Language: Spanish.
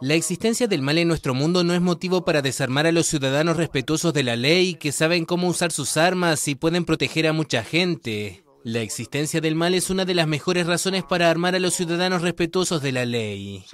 La existencia del mal en nuestro mundo no es motivo para desarmar a los ciudadanos respetuosos de la ley que saben cómo usar sus armas y pueden proteger a mucha gente. La existencia del mal es una de las mejores razones para armar a los ciudadanos respetuosos de la ley.